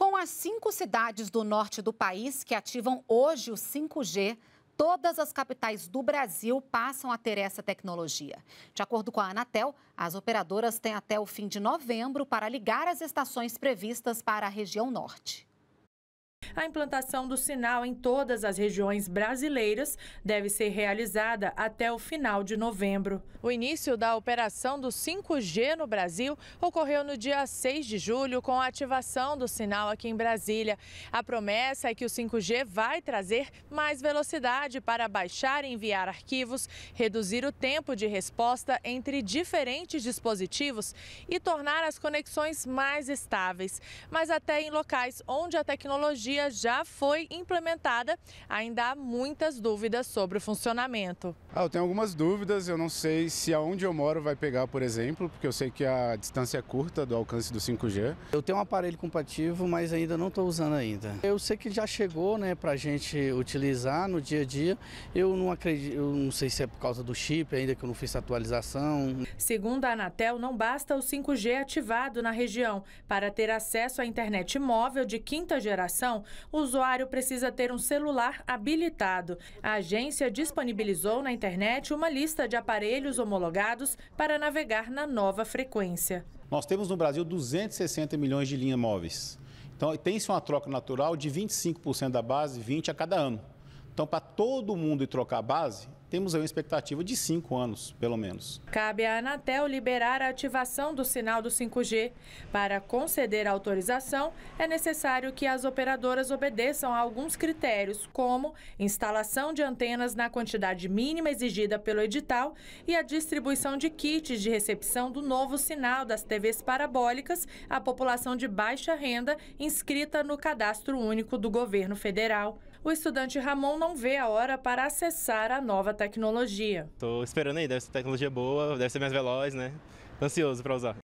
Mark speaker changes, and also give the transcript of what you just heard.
Speaker 1: Com as cinco cidades do norte do país que ativam hoje o 5G, todas as capitais do Brasil passam a ter essa tecnologia. De acordo com a Anatel, as operadoras têm até o fim de novembro para ligar as estações previstas para a região norte. A implantação do sinal em todas as regiões brasileiras deve ser realizada até o final de novembro. O início da operação do 5G no Brasil ocorreu no dia 6 de julho, com a ativação do sinal aqui em Brasília. A promessa é que o 5G vai trazer mais velocidade para baixar e enviar arquivos, reduzir o tempo de resposta entre diferentes dispositivos e tornar as conexões mais estáveis. Mas até em locais onde a tecnologia tecnologia já foi implementada, ainda há muitas dúvidas sobre o funcionamento.
Speaker 2: Ah, eu tenho algumas dúvidas, eu não sei se aonde eu moro vai pegar, por exemplo, porque eu sei que a distância é curta do alcance do 5G. Eu tenho um aparelho
Speaker 1: compatível, mas ainda não estou usando ainda. Eu sei que já chegou né, para a gente utilizar no dia a dia. Eu não acredito, eu não sei se é por causa do chip ainda que eu não fiz atualização. Segundo a Anatel, não basta o 5G ativado na região. Para ter acesso à internet móvel de quinta geração, o usuário precisa ter um celular habilitado. A agência disponibilizou na internet uma lista de aparelhos homologados para navegar na nova frequência.
Speaker 2: Nós temos no Brasil 260 milhões de linhas móveis. Então, tem-se uma troca natural de 25% da base, 20% a cada ano. Então, para todo mundo ir trocar base, temos aí uma expectativa de cinco anos, pelo menos.
Speaker 1: Cabe à Anatel liberar a ativação do sinal do 5G. Para conceder a autorização, é necessário que as operadoras obedeçam a alguns critérios, como instalação de antenas na quantidade mínima exigida pelo edital e a distribuição de kits de recepção do novo sinal das TVs parabólicas à população de baixa renda inscrita no cadastro único do governo federal o estudante Ramon não vê a hora para acessar a nova tecnologia.
Speaker 2: Estou esperando aí, deve ser tecnologia boa, deve ser mais veloz, né? Ansioso para usar.